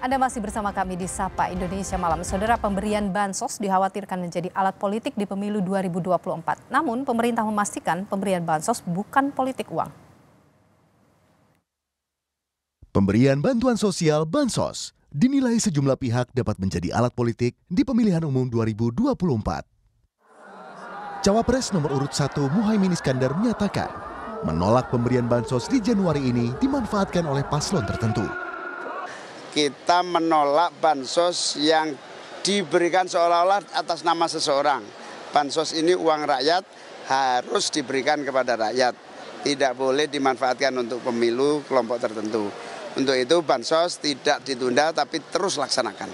Anda masih bersama kami di Sapa Indonesia Malam. Saudara pemberian bansos dikhawatirkan menjadi alat politik di pemilu 2024. Namun pemerintah memastikan pemberian bansos bukan politik uang. Pemberian bantuan sosial bansos dinilai sejumlah pihak dapat menjadi alat politik di pemilihan umum 2024. Cawapres nomor urut 1 Muhaimin Iskandar menyatakan menolak pemberian bansos di Januari ini dimanfaatkan oleh paslon tertentu kita menolak bansos yang diberikan seolah-olah atas nama seseorang. Bansos ini uang rakyat harus diberikan kepada rakyat. Tidak boleh dimanfaatkan untuk pemilu kelompok tertentu. Untuk itu bansos tidak ditunda tapi terus laksanakan.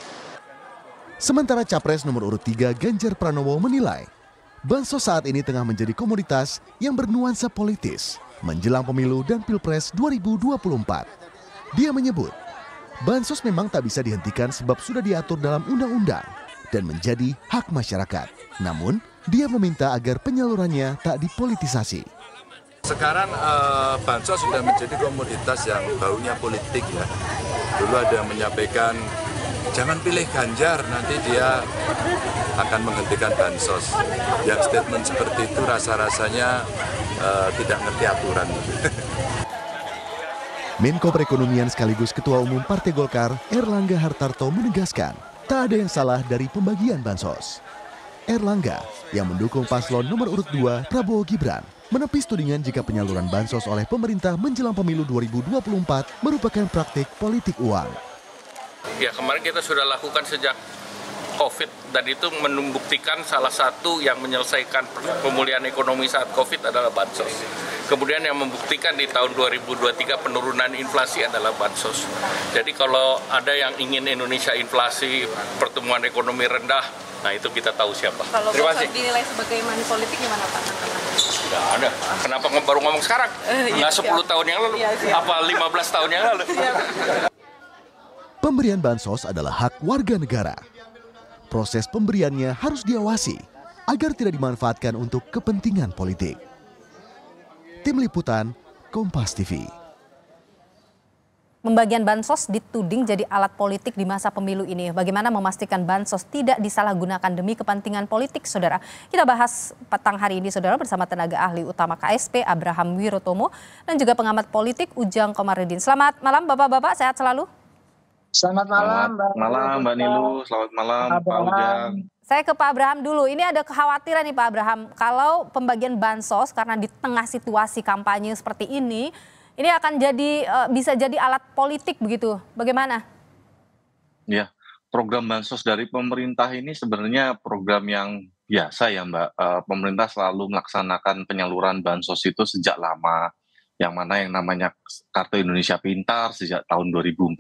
Sementara capres nomor urut 3 Ganjar Pranowo menilai bansos saat ini tengah menjadi komoditas yang bernuansa politis menjelang pemilu dan Pilpres 2024. Dia menyebut Bansos memang tak bisa dihentikan sebab sudah diatur dalam undang-undang dan menjadi hak masyarakat. Namun, dia meminta agar penyalurannya tak dipolitisasi. Sekarang uh, bansos sudah menjadi komoditas yang baunya politik ya. Dulu ada yang menyampaikan jangan pilih Ganjar nanti dia akan menghentikan bansos. Yang statement seperti itu rasa-rasanya uh, tidak ngerti aturan. Menko Perekonomian sekaligus Ketua Umum Partai Golkar, Erlangga Hartarto menegaskan, tak ada yang salah dari pembagian bansos. Erlangga, yang mendukung paslon nomor urut 2 Prabowo Gibran, menepis tudingan jika penyaluran bansos oleh pemerintah menjelang pemilu 2024 merupakan praktik politik uang. Ya kemarin kita sudah lakukan sejak COVID dan itu membuktikan salah satu yang menyelesaikan pemulihan ekonomi saat COVID adalah bansos. Kemudian yang membuktikan di tahun 2023 penurunan inflasi adalah bansos. Jadi kalau ada yang ingin Indonesia inflasi, pertumbuhan ekonomi rendah, nah itu kita tahu siapa. Kalau Terima kasih. dinilai sebagai manis politik gimana Pak? Tidak ada. Kenapa baru ngomong sekarang? Eh, iya, nggak 10 tahun yang lalu, iya, apa 15 tahun yang lalu? Iya, Pemberian bansos adalah hak warga negara. Proses pemberiannya harus diawasi agar tidak dimanfaatkan untuk kepentingan politik. Tim Liputan, Kompas TV. Pembagian bansos dituding jadi alat politik di masa pemilu ini. Bagaimana memastikan bansos tidak disalahgunakan demi kepentingan politik, Saudara? Kita bahas petang hari ini, Saudara, bersama tenaga ahli utama KSP Abraham Wirotomo dan juga pengamat politik Ujang Komarudin. Selamat malam Bapak-bapak, sehat selalu. Selamat malam, Selamat Mbak. Malam, Mbak Nilu. Selamat malam, Selamat Pak Ujang. Saya ke Pak Abraham dulu. Ini ada kekhawatiran nih Pak Abraham, kalau pembagian bansos karena di tengah situasi kampanye seperti ini, ini akan jadi eh, bisa jadi alat politik begitu. Bagaimana? Ya, program bansos dari pemerintah ini sebenarnya program yang biasa ya Mbak. Eh, pemerintah selalu melaksanakan penyaluran bansos itu sejak lama. Yang mana yang namanya Kartu Indonesia Pintar sejak tahun 2014,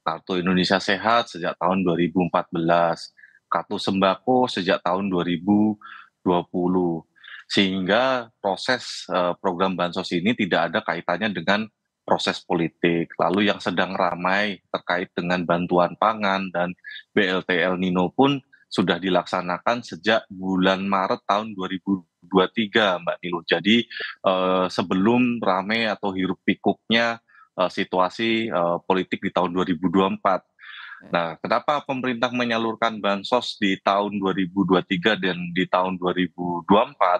Kartu Indonesia Sehat sejak tahun 2014 kartu sembako sejak tahun 2020 sehingga proses uh, program bansos ini tidak ada kaitannya dengan proses politik. Lalu yang sedang ramai terkait dengan bantuan pangan dan BLT El Nino pun sudah dilaksanakan sejak bulan Maret tahun 2023, Mbak Nilo. Jadi uh, sebelum ramai atau hirup pikuknya uh, situasi uh, politik di tahun 2024. Iya. Nah, kenapa pemerintah menyalurkan bansos di tahun 2023 dan di tahun 2024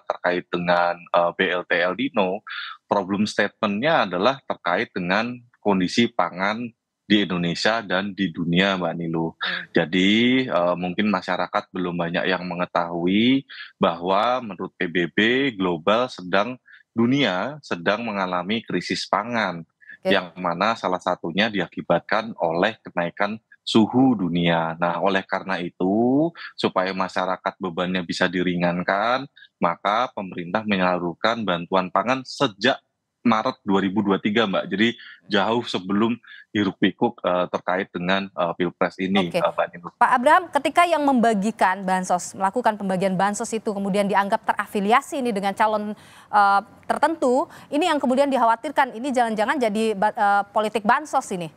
terkait dengan uh, eh, BLT El Nino? Problem statementnya adalah terkait dengan kondisi pangan di Indonesia dan di dunia Mbak Nilu. Hmm. Jadi uh, mungkin masyarakat belum banyak yang mengetahui bahwa menurut PBB global sedang dunia sedang mengalami krisis pangan okay. yang mana salah satunya diakibatkan oleh kenaikan suhu dunia. Nah, oleh karena itu, supaya masyarakat bebannya bisa diringankan, maka pemerintah menyalurkan bantuan pangan sejak Maret 2023 Mbak. Jadi jauh sebelum hiruk pikuk uh, terkait dengan uh, Pilpres ini okay. uh, eh, Mbak Nino. Pak Abraham, ketika yang membagikan bansos, melakukan pembagian bansos itu kemudian dianggap terafiliasi ini dengan calon uh, tertentu, ini yang kemudian dikhawatirkan ini jangan-jangan jadi uh, politik bansos ini.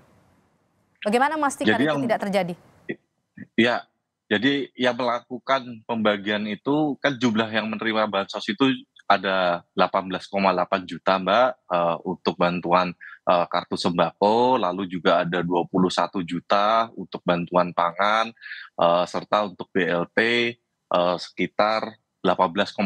Bagaimana memastikan itu yang, tidak terjadi? Ya, jadi yang melakukan pembagian itu kan jumlah yang menerima bansos itu ada 18,8 juta Mbak uh, untuk bantuan uh, kartu sembako, lalu juga ada 21 juta untuk bantuan pangan uh, serta untuk BLT uh, sekitar 18,8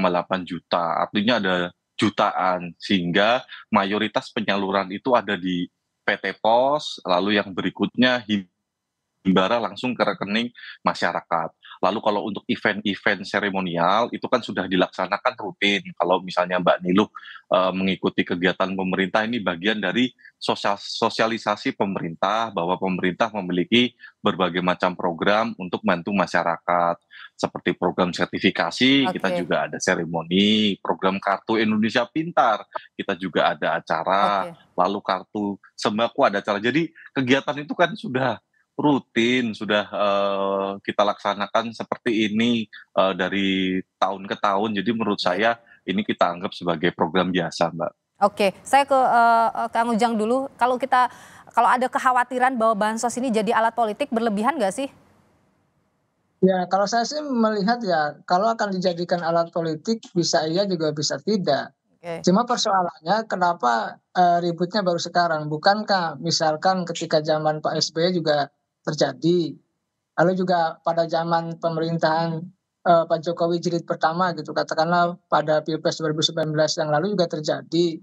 juta. Artinya ada jutaan sehingga mayoritas penyaluran itu ada di PT Pos, lalu yang berikutnya Himbara langsung ke rekening masyarakat. Lalu kalau untuk event-event seremonial itu kan sudah dilaksanakan rutin. Kalau misalnya Mbak Niluh e, mengikuti kegiatan pemerintah ini bagian dari sosial, sosialisasi pemerintah bahwa pemerintah memiliki berbagai macam program untuk membantu masyarakat seperti program sertifikasi, okay. kita juga ada seremoni, program kartu Indonesia Pintar, kita juga ada acara, okay. lalu kartu sembako ada acara. Jadi kegiatan itu kan sudah rutin sudah uh, kita laksanakan seperti ini uh, dari tahun ke tahun. Jadi menurut saya ini kita anggap sebagai program biasa, Mbak. Oke, saya ke uh, Kang Ujang dulu. Kalau kita kalau ada kekhawatiran bahwa bansos ini jadi alat politik berlebihan nggak sih? Ya, kalau saya sih melihat ya kalau akan dijadikan alat politik bisa iya juga bisa tidak. Cuma persoalannya kenapa uh, ributnya baru sekarang? Bukankah misalkan ketika zaman Pak SBY juga terjadi lalu juga pada zaman pemerintahan uh, Pak Jokowi jilid pertama gitu katakanlah pada Pilpres 2019 yang lalu juga terjadi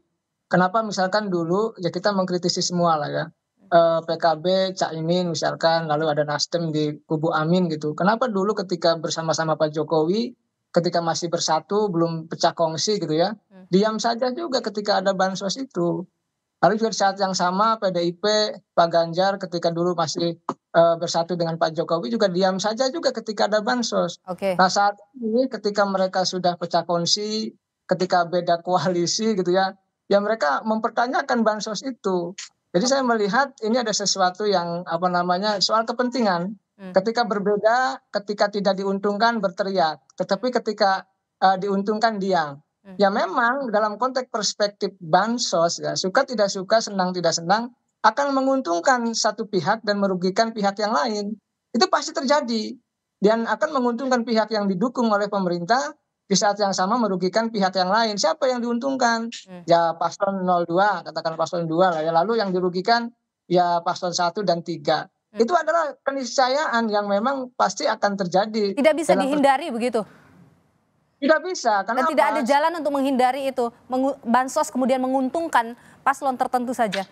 kenapa misalkan dulu ya kita mengkritisi semua lah ya eh, PKB Cak Imin misalkan lalu ada Nasdem di kubu Amin gitu kenapa dulu ketika bersama-sama Pak Jokowi ketika masih bersatu belum pecah kongsi gitu ya hmm. diam saja juga ketika ada bansos itu lalu juga saat yang sama PDIP Pak Ganjar ketika dulu masih Eh, bersatu dengan Pak Jokowi juga diam saja juga ketika ada bansos. Okay. Nah saat ini ketika mereka sudah pecah kongsi, ketika beda koalisi gitu ya, ya mereka mempertanyakan bansos itu. Jadi saya melihat ini ada sesuatu yang apa namanya soal kepentingan. Hmm. Ketika berbeda, ketika tidak diuntungkan berteriak, tetapi ketika uh, diuntungkan diam. Hmm. Ya memang dalam konteks perspektif bansos ya suka tidak suka, senang tidak senang, akan menguntungkan satu pihak dan merugikan pihak yang lain itu pasti terjadi dan akan menguntungkan pihak yang didukung oleh pemerintah di saat yang sama merugikan pihak yang lain siapa yang diuntungkan hmm. ya paslon 02 katakan paslon 2 lah ya lalu yang dirugikan ya paslon 1 dan 3 hmm. itu adalah keniscayaan yang memang pasti akan terjadi tidak bisa dihindari begitu tidak bisa karena dan tidak ada jalan untuk menghindari itu Bansos kemudian menguntungkan paslon tertentu saja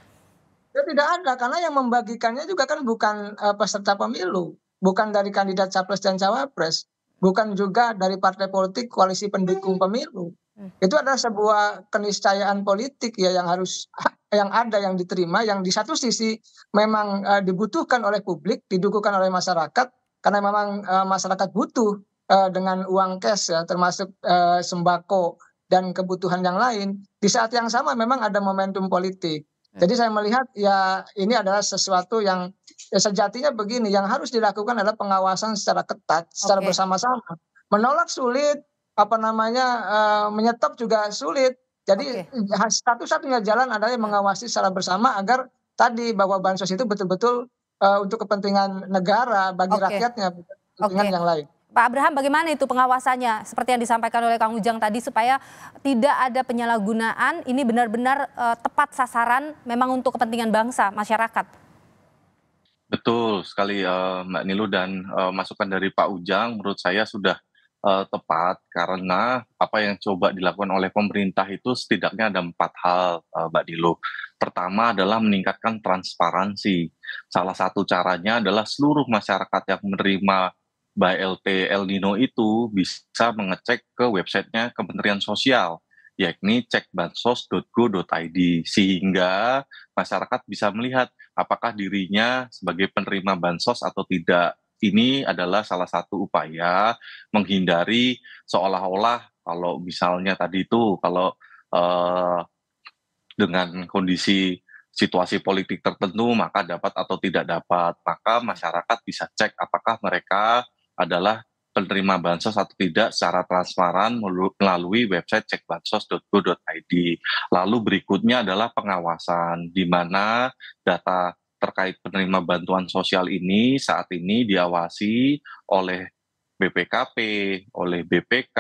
ya tidak ada karena yang membagikannya juga kan bukan uh, peserta pemilu bukan dari kandidat capres dan cawapres bukan juga dari partai politik koalisi pendukung hmm. pemilu hmm. itu adalah sebuah keniscayaan politik ya yang harus yang ada yang diterima yang di satu sisi memang uh, dibutuhkan oleh publik didukukan oleh masyarakat karena memang uh, masyarakat butuh uh, dengan uang cash ya termasuk uh, sembako dan kebutuhan yang lain di saat yang sama memang ada momentum politik Ya. jadi saya melihat ya ini adalah sesuatu yang ya sejatinya begini yang harus dilakukan adalah pengawasan secara ketat secara okay. bersama-sama menolak sulit apa namanya uh, menyetop juga sulit jadi okay. satu-satunya jalan adalah ya. mengawasi secara bersama agar tadi bahwa bansos itu betul-betul uh, untuk kepentingan negara bagi okay. rakyatnya kepentingan okay. yang lain Pak Abraham, bagaimana itu pengawasannya seperti yang disampaikan oleh Kang Ujang tadi supaya tidak ada penyalahgunaan, ini benar-benar uh, tepat sasaran memang untuk kepentingan bangsa, masyarakat. Betul sekali uh, Mbak Nilu dan uh, masukan dari Pak Ujang menurut saya sudah uh, tepat karena apa yang coba dilakukan oleh pemerintah itu setidaknya ada empat hal uh, Mbak Nilu. Pertama adalah meningkatkan transparansi. Salah satu caranya adalah seluruh masyarakat yang menerima LT El Nino itu bisa mengecek ke websitenya Kementerian Sosial, yakni cekbansos.go.id, sehingga masyarakat bisa melihat apakah dirinya sebagai penerima bansos atau tidak. Ini adalah salah satu upaya menghindari seolah-olah kalau misalnya tadi itu kalau eh, dengan kondisi situasi politik tertentu maka dapat atau tidak dapat maka masyarakat bisa cek apakah mereka adalah penerima bansos atau tidak secara transparan melalui website cekbansos.go.id. Lalu berikutnya adalah pengawasan di mana data terkait penerima bantuan sosial ini saat ini diawasi oleh BPKP, oleh BPK,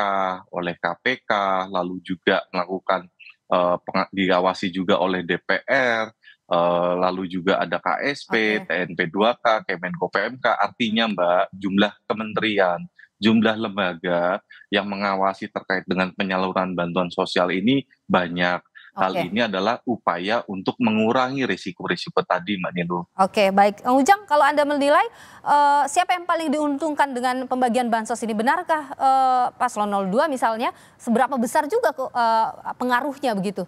oleh KPK, lalu juga melakukan uh, diawasi juga oleh DPR, Eh, lalu juga ada KSP, okay. TNP2K, Kemenko PMK. Artinya hmm. Mbak, jumlah kementerian, jumlah lembaga yang mengawasi terkait dengan penyaluran bantuan sosial ini banyak. Hal ini adalah upaya untuk mengurangi risiko-risiko tadi, Mbak Nino. Oke, okay, baik. Ujang, kalau Anda menilai uh, siapa yang paling diuntungkan dengan pembagian bansos ini? Benarkah uh, Paslon 02 misalnya seberapa besar juga uh, pengaruhnya begitu?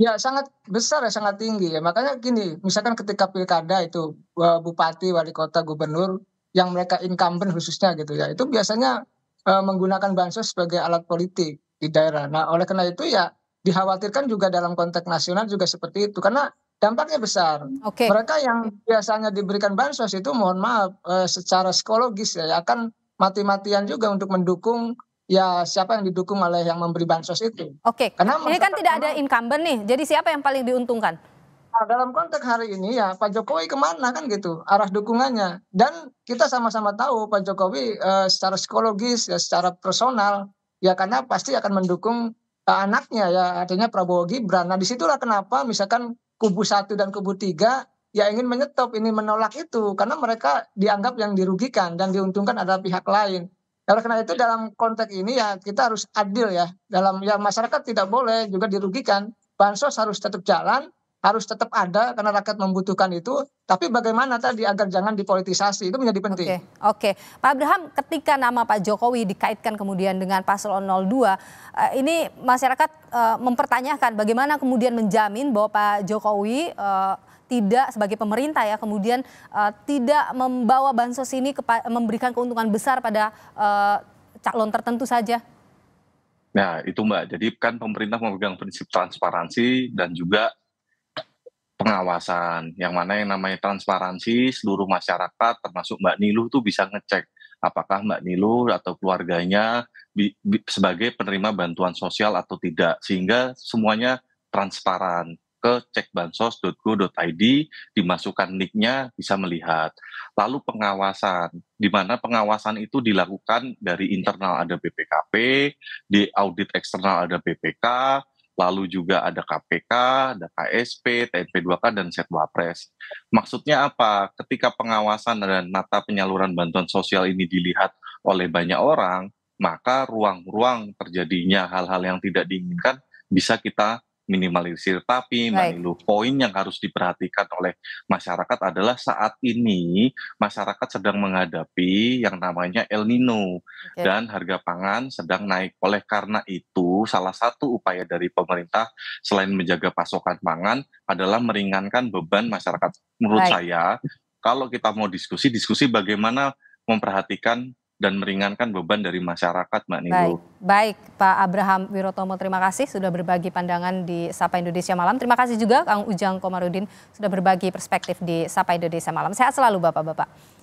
Ya sangat besar ya sangat tinggi ya makanya gini misalkan ketika pilkada itu e, bupati wali kota gubernur yang mereka incumbent khususnya gitu ya itu biasanya e, menggunakan bansos sebagai alat politik di daerah. Nah oleh karena itu ya dikhawatirkan juga dalam konteks nasional juga seperti itu karena dampaknya besar. Okay. Mereka yang biasanya diberikan bansos itu mohon maaf e, secara psikologis ya akan mati-matian juga untuk mendukung ya siapa yang didukung oleh yang memberi bansos itu. Oke. Okay. Karena ini kan tidak ada incumbent nih. Jadi siapa yang paling diuntungkan? Nah, dalam konteks hari ini ya Pak Jokowi kemana kan gitu arah dukungannya dan kita sama-sama tahu Pak Jokowi eh, secara psikologis ya secara personal ya karena pasti akan mendukung eh, anaknya ya artinya Prabowo Gibran. Nah disitulah kenapa misalkan kubu satu dan kubu tiga ya ingin menyetop ini menolak itu karena mereka dianggap yang dirugikan dan diuntungkan adalah pihak lain oleh karena itu ya. dalam konteks ini ya kita harus adil ya dalam ya masyarakat tidak boleh juga dirugikan bansos harus tetap jalan harus tetap ada karena rakyat membutuhkan itu. Tapi bagaimana tadi agar jangan dipolitisasi itu menjadi penting. Oke, oke. Pak Abraham, ketika nama Pak Jokowi dikaitkan kemudian dengan paslon 02, eh, ini masyarakat eh, mempertanyakan bagaimana kemudian menjamin bahwa Pak Jokowi eh, tidak sebagai pemerintah ya kemudian uh, tidak membawa bansos ini memberikan keuntungan besar pada uh, calon tertentu saja? Nah itu mbak, jadi kan pemerintah memegang prinsip transparansi dan juga pengawasan. Yang mana yang namanya transparansi, seluruh masyarakat termasuk Mbak Nilu tuh bisa ngecek apakah Mbak Nilu atau keluarganya sebagai penerima bantuan sosial atau tidak. Sehingga semuanya transparan ke cekbansos.go.id dimasukkan nicknya bisa melihat lalu pengawasan di mana pengawasan itu dilakukan dari internal ada BPKP di audit eksternal ada BPK lalu juga ada KPK, ada KSP, TNP2K, dan Setwapres. Maksudnya apa? Ketika pengawasan dan mata penyaluran bantuan sosial ini dilihat oleh banyak orang, maka ruang-ruang terjadinya hal-hal yang tidak diinginkan bisa kita minimalisir. Tapi Mbak poin yang harus diperhatikan oleh masyarakat adalah saat ini masyarakat sedang menghadapi yang namanya El Nino okay. dan harga pangan sedang naik. Oleh karena itu, salah satu upaya dari pemerintah selain menjaga pasokan pangan adalah meringankan beban masyarakat. Menurut Baik. saya, kalau kita mau diskusi, diskusi bagaimana memperhatikan dan meringankan beban dari masyarakat, Mbak Nigo. Baik, baik Pak Abraham Wirotomo, terima kasih sudah berbagi pandangan di Sapa Indonesia Malam. Terima kasih juga Kang Ujang Komarudin sudah berbagi perspektif di Sapa Indonesia Malam. Sehat selalu Bapak-Bapak.